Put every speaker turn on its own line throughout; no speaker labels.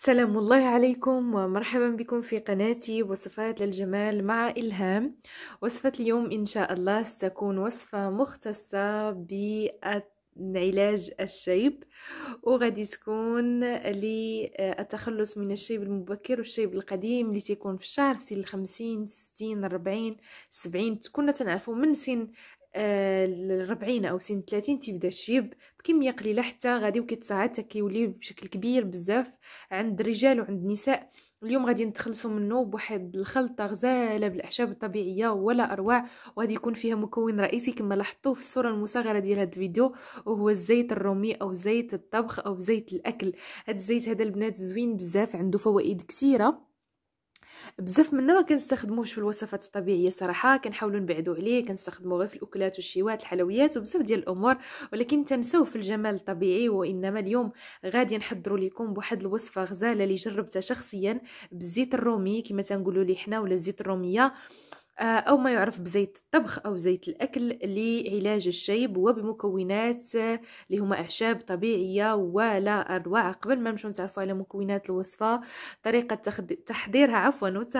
سلام الله عليكم ومرحبا بكم في قناتي وصفات للجمال مع إلهام وصفة اليوم إن شاء الله ستكون وصفة مختصة بعلاج الشيب وغادي تكون للتخلص من الشيب المبكر والشيب القديم اللي تيكون في الشعر في سن الخمسين ستين ربعين سبعين كنا تنعرفو من سن الربعين او سن 30 تيبدا الشيب بكميه قليله حتى غادي وكيتصاعد كيولي بشكل كبير بزاف عند الرجال وعند النساء اليوم غادي نتخلصوا منه بواحد الخلطه غزاله بالاعشاب الطبيعيه ولا اروع وغادي يكون فيها مكون رئيسي كما لاحظتوا في الصوره المصغره ديال هذا الفيديو وهو الزيت الرومي او زيت الطبخ او زيت الاكل هذا الزيت هذا البنات زوين بزاف عنده فوائد كثيره بزاف منا ما كنستخدموش في الوصفات الطبيعيه صراحه كنحاولوا نبعدوا عليه كنستخدموا غير في الاكلات والشيوات الحلويات وبزاف ديال الامور ولكن تنساو في الجمال الطبيعي وانما اليوم غادي نحضروا لكم بواحد الوصفه غزاله اللي جربتها شخصيا بالزيت الرومي كما تنقولوا لي حنا ولا الزيت الروميه آه، أو ما يعرف بزيت الطبخ أو زيت الأكل لعلاج الشيب وبمكونات آه، اللي هما أعشاب طبيعية ولا أروع قبل ما نمشيو نتعرفوا على مكونات الوصفة طريقة تحضيرها عفوا وت...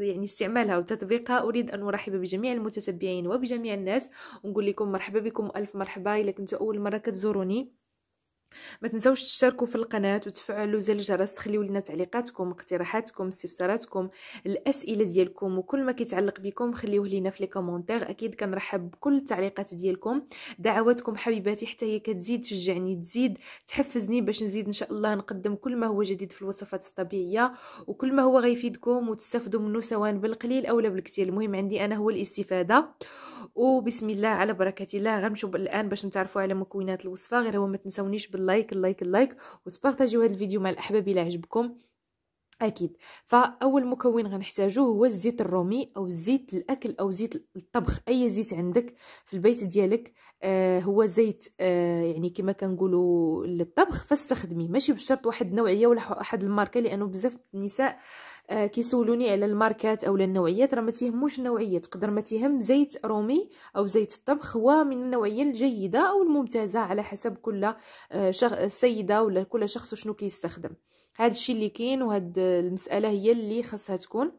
يعني استعمالها وتطبيقها أريد أن أرحب بجميع المتتبعين وبجميع الناس ونقول لكم مرحبا بكم ألف مرحبا إلا كنت أول مرة كتزوروني ما تنساوش تشتركوا في القناه وتفعلوا زر الجرس تخليو لنا تعليقاتكم اقتراحاتكم استفساراتكم الاسئله ديالكم وكل ما كيتعلق بكم خليوه لينا في الكومنتر اكيد كنرحب بكل التعليقات ديالكم دعواتكم حبيباتي حتى هي كتزيد تشجعني تزيد تحفزني باش نزيد ان شاء الله نقدم كل ما هو جديد في الوصفات الطبيعيه وكل ما هو غيفيدكم وتستفدوا منه سواء بالقليل او لا بالكثير المهم عندي انا هو الاستفاده وبسم الله على بركه الله غنمشيو الان باش نتعرفوا على مكونات الوصفه غير هو ما تنساونيش باللايك اللايك اللايك وسبارطاجيو هذا الفيديو مع الاحباب الى عجبكم اكيد فاول مكون غنحتاجوه هو الزيت الرومي او زيت الاكل او زيت الطبخ اي زيت عندك في البيت ديالك آه هو زيت آه يعني كما كنقولوا للطبخ فاستخدميه ماشي بشرط واحد النوعيه ولا واحد الماركه لانه بزاف النساء آه آه كيسولوني على الماركات اولا النوعيات راه ما تيهموش النوعيه تقدر ما تيهم زيت رومي او زيت الطبخ هو من النوعيه الجيده او الممتازه على حسب كل آه سيده ولا كل شخص شنو كيستخدم هذا الشيء اللي كاين وهاد المساله هي اللي خاصها تكون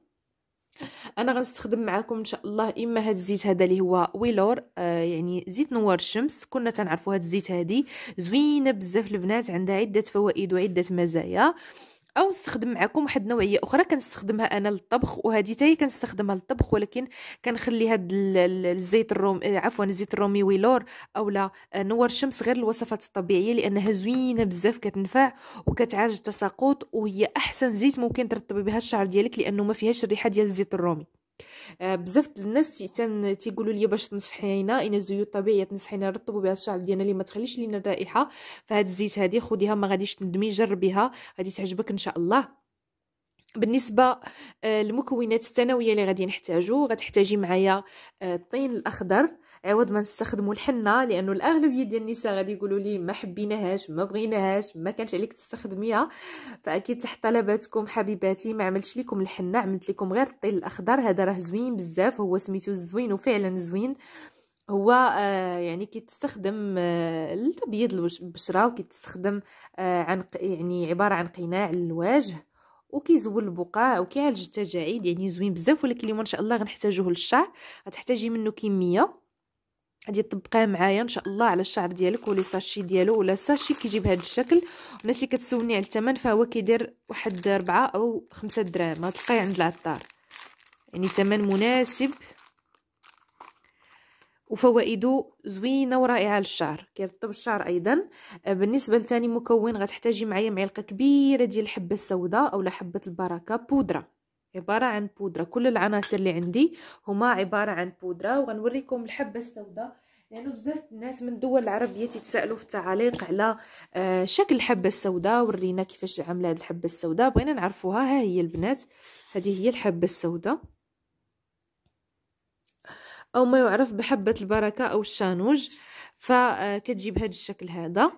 انا غنستخدم معكم ان شاء الله اما هاد الزيت هذا اللي هو ويلور آه يعني زيت نوار الشمس كنا تنعرفوا هاد الزيت هذه زوينه بزاف البنات عندها عده فوائد وعده مزايا آه او نستخدم معكم واحد النوعيه اخرى كنستخدمها انا للطبخ وهذه حتى هي كنستخدمها للطبخ ولكن كنخلي هاد الزيت الروم عفوا الزيت الرومي ويلور اولا نور الشمس غير الوصفات الطبيعيه لانها زوينه بزاف كتنفع وكتعالج التساقط وهي احسن زيت ممكن ترطبي بها الشعر ديالك لانه ما فيهاش الريحه ديال الزيت الرومي آه، بزاف الناس تن تيقولوا لي باش تنصحينا اين الزيوت الطبيعيه تنصحينا نرطبوا بها الشعر ديالنا اللي ما تخليش لينا الرائحه فهاد الزيت هذه خديها ما غاديش تندمي جربيها غادي تعجبك ان شاء الله بالنسبه آه، للمكونات الثانويه اللي غادي نحتاجو غتحتاجي معايا آه، الطين الاخضر عوض ما نستخدموا الحنه لانه الاغلبيه ديال النساء غادي يقولوا لي ما حبيناهاش ما بغيناهاش ما كانش عليك تستخدميها فاكيد تحت طلباتكم حبيباتي ما عملتش لكم الحنه عملت لكم غير الطيل الاخضر هذا راه زوين بزاف هو سميتو زوين وفعلا زوين هو آه، يعني كيتستخدم آه، لتبييض البشره وكيتستخدم آه، عن يعني عباره عن قناع للوجه وكيزول البقاع وكيعالج التجاعيد يعني زوين بزاف ولكن اليوم ان شاء الله غنحتاجوه للشعر غتحتاجي منه كميه غادي طبقيه معايا ان شاء الله على الشعر ديالك ولي ساشي ديالو ولا ساشي كيجي بهذا الشكل الناس اللي كتسولني على الثمن فهو كيدير واحد ربعة او خمسة دراهم غتلقيه عند العطار يعني ثمن مناسب وفوائده زوينه ورائعه للشعر كيرطب الشعر ايضا آه، بالنسبه لثاني مكون غتحتاجي معايا معلقه كبيره ديال الحبه السوداء اولا حبه البركه بودره عبارة عن بودرة كل العناصر اللي عندي هما عبارة عن بودرة وغنوريكم الحبة السوداء لانه يعني بزاف الناس من دول العربيه تتسألوا في التعاليق على آه شكل الحبه السوداء ورينا كيفاش عامله هذه الحبه السوداء بغينا نعرفوها ها هي البنات هذه هي الحبه السوداء او ما يعرف بحبه البركه او الشانوج فكتجيب آه، هذا الشكل هذا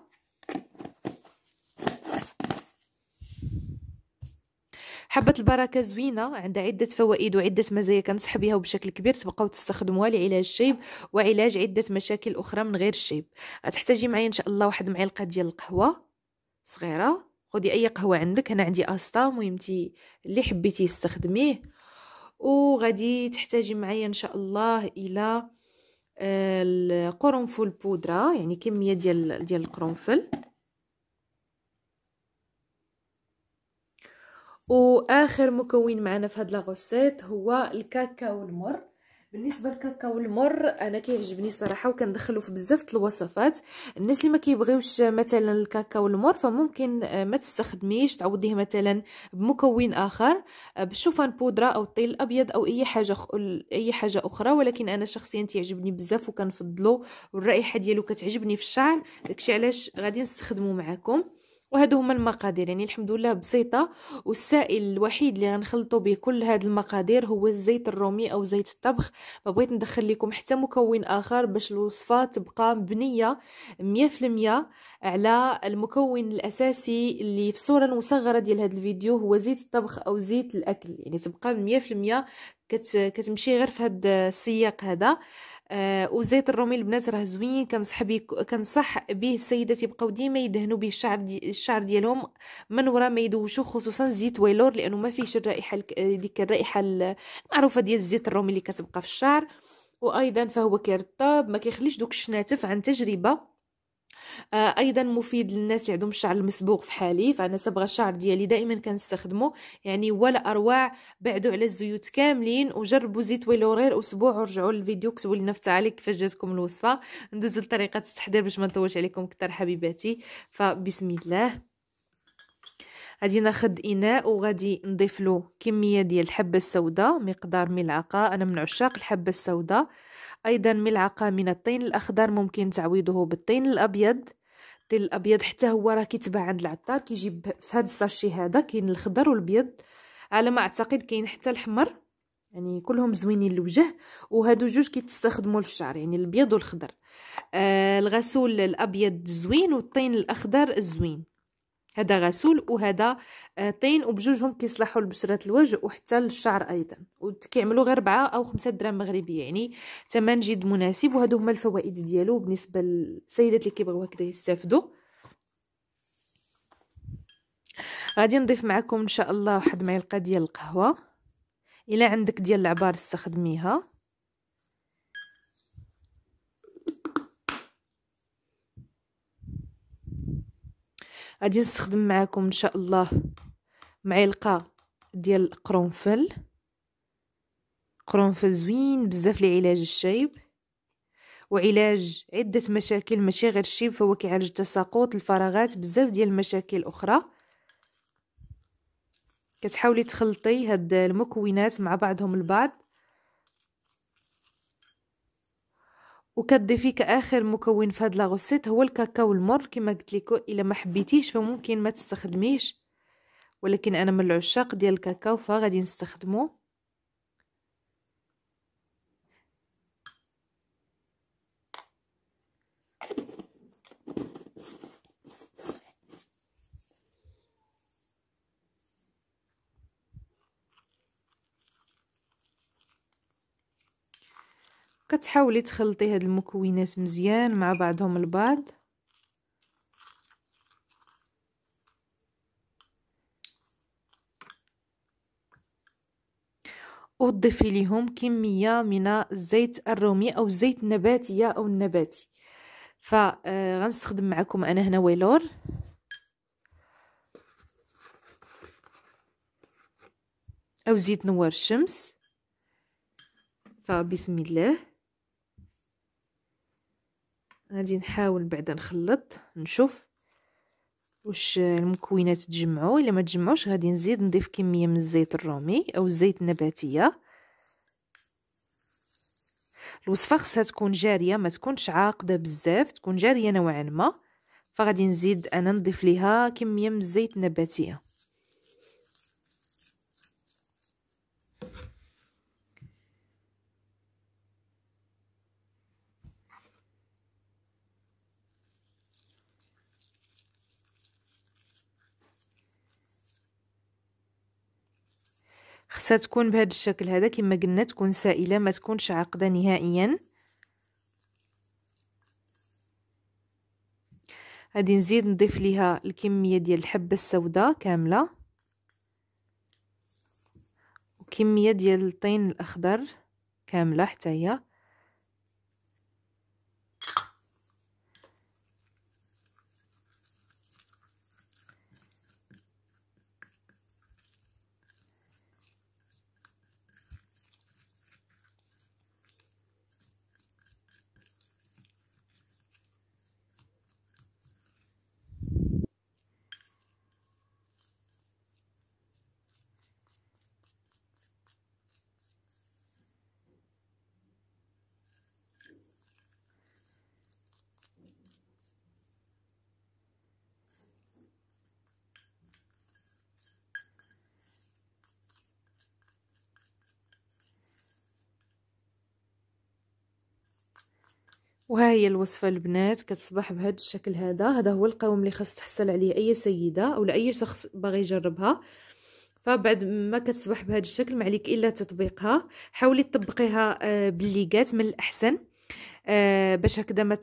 حبة البركة زوينة عندها عدة فوائد وعدة مزايا كنصح بها وبشكل كبير تبقاو تستخدموها لعلاج الشيب وعلاج عدة مشاكل أخرى من غير الشيب غتحتاجي معايا إن شاء الله واحد معلقة ديال القهوة صغيرة خدي أي قهوة عندك هنا عندي أسطا مهمتي اللي حبيتي استخدميه وغادي تحتاجي معايا إن شاء الله إلى آه، القرنفل بودرة يعني كمية ديال ديال القرنفل واخر مكون معنا في هاد لاغوسيت هو الكاكاو المر بالنسبه للكاكاو المر انا كيعجبني صراحه وكندخلو في بزاف الوصفات الناس اللي ما كيبغيوش مثلا الكاكاو المر فممكن آه، ما تستخدميش تعوضيه مثلا بمكون اخر آه، بالشوفان بودره او الطين الابيض او اي حاجه خ... اي حاجه اخرى ولكن انا شخصيا تيعجبني بزاف وكنفضلو والرائحه ديالو كتعجبني في الشعر داكشي علاش غادي نستخدمو معاكم وهادو هما المقادير يعني الحمد لله بسيطه والسائل الوحيد اللي غنخلطو به كل هاد المقادير هو الزيت الرومي او زيت الطبخ ما بغيت ندخل لكم حتى مكون اخر باش الوصفه تبقى مبنيه 100% على المكون الاساسي اللي في الصوره المصغره ديال هاد الفيديو هو زيت الطبخ او زيت الاكل يعني تبقى 100% كتمشي غير في هاد السياق هذا آه وزيت الرومي البنات راه زوين كنصح بيه كنصح بيه السيدات يبقاو ديما يدهنوا به الشعر دي الشعر ديالهم من ورا ما يدوشوا خصوصا زيت ويلور لانه ما فيهش الرائحه ديك الرائحه المعروفه ديال الزيت الرومي اللي كتبقى في الشعر وايضا فهو كيرطب ما كيخليش دوك الشناتف عن تجربه آه، ايضا مفيد للناس اللي عندهم الشعر المسبوق في حالي فانا صبغه الشعر ديالي دائما كنستخدمه يعني ولا اروع بعدوا على الزيوت كاملين وجربوا زيت ويلورير اسبوع ورجعوا للفيديو كتبوا لنا في التعليق كيفاش جاتكم الوصفه ندوزوا لطريقه التحضير باش ما نطولش عليكم كثر حبيباتي فبسم الله غادي ناخد اناء وغادي نضيف له كميه ديال الحبه السوداء مقدار ملعقه انا من عشاق الحبه السوداء أيضا ملعقة من الطين الأخضر ممكن تعويضه بالطين الأبيض الطين الأبيض حتى هو راه كيتباع عند العطار كيجيب في هذا الساشي هذا كاين الخضر والبيض على ما أعتقد كاين حتى الحمر يعني كلهم زوينين الوجه وهادو جوج كيتستخدموا للشعر يعني البيض والخضر آه الغسول الابيض زوين والطين الاخضر زوين هذا غسول وهذا آه، طين وبجوجهم كيصلحوا لبشره الوجه وحتى للشعر ايضا وكيعملوا غير 4 او 5 دراهم مغربيه يعني ثمن جد مناسب وهادو هما الفوائد ديالو بالنسبه للسيدات اللي كيبغيو هكذا يستافدوا غادي نضيف معكم ان شاء الله واحد معلقه ديال القهوه الا عندك ديال العبار استخدميها غادي نستخدم معكم ان شاء الله معلقه ديال القرنفل قرنفل زوين بزاف لعلاج الشيب وعلاج عده مشاكل ماشي غير الشيب فهو كيعالج التساقط الفراغات بزاف ديال المشاكل اخرى كتحاولي تخلطي هاد المكونات مع بعضهم البعض وكتضيفي كاخر مكون في هاد لاغوسيت هو الكاكاو المر كما قلت لكم الا ما حبيتيش فممكن ما تستخدميش ولكن انا من العشاق ديال الكاكاو فغادي نستخدمه كتحاولي تخلطي هاد المكونات مزيان مع بعضهم البعض وضيفي ليهم كميه من الزيت الرومي او الزيت النباتيه او النباتي فغنستخدم آه، معكم انا هنا ويلور او زيت نوار الشمس فبسم الله غادي نحاول بعدا نخلط نشوف واش المكونات تجمعوا الا ما تجمعوش غادي نزيد نضيف كميه من الزيت الرومي او الزيت النباتيه الوصفه خصها تكون جاريه ما تكونش عاقده بزاف تكون جاريه نوعا ما فغادي نزيد انا نضيف ليها كميه من الزيت النباتيه خصها تكون بهذا الشكل هذا كما قلنا تكون سائله ما تكونش عاقده نهائيا غادي نزيد نضيف ليها الكميه ديال الحبه السوداء كامله وكميه ديال الطين الاخضر كامله حتى هي وها هي الوصفه البنات كتصبح بهذا الشكل هذا هذا هو القوام اللي خاص تحصل عليه اي سيده او اي شخص باغي يجربها فبعد ما كتصبح بهذا الشكل ما عليك الا تطبيقها حاولي تطبقيها آه، بالليقات من الاحسن آه باش هكذا ما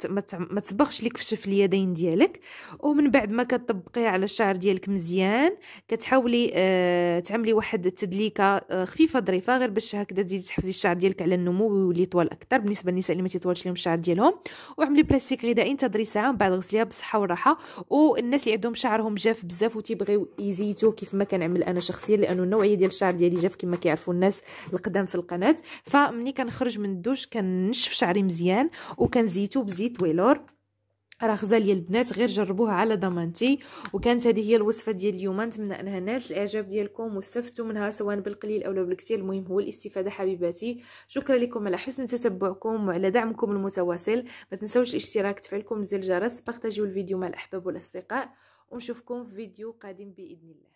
ما تصبغش ليك في شف اليدين ديالك ومن بعد ما كتطبقيه على الشعر ديالك مزيان كتحاولي آه تعملي واحد التدليكه آه، خفيفه ظريفه غير باش هكذا تزيدي تحفزي الشعر ديالك على النمو ويولي طوال اكثر بالنسبه للنساء اللي ما تيطولش لهم الشعر ديالهم وعملي بلاستيك غذائي انتظري ساعه من بعد غسليها بصحه وراحه والناس اللي عندهم شعرهم جاف بزاف وتيبغيو يزيتوه كيف ما كنعمل انا شخصيا لانه النوعيه ديال الشعر ديالي جاف كما كيعرفوا الناس القدام في القناه فمني كنخرج من الدوش كنشف شعري مزيان وكنزيتو بزيت ويلور راه غزال البنات غير جربوها على ضمانتي وكانت هذه هي الوصفه ديال اليوم نتمنى انها نالت الاعجاب ديالكم واستفدتوا منها سواء بالقليل او بالكثير المهم هو الاستفاده حبيباتي شكرا لكم على حسن تتبعكم وعلى دعمكم المتواصل ما تنساوش الاشتراك تفعلكم زر الجرس بارطاجيو الفيديو مع الاحباب والاصدقاء ونشوفكم في فيديو قادم باذن الله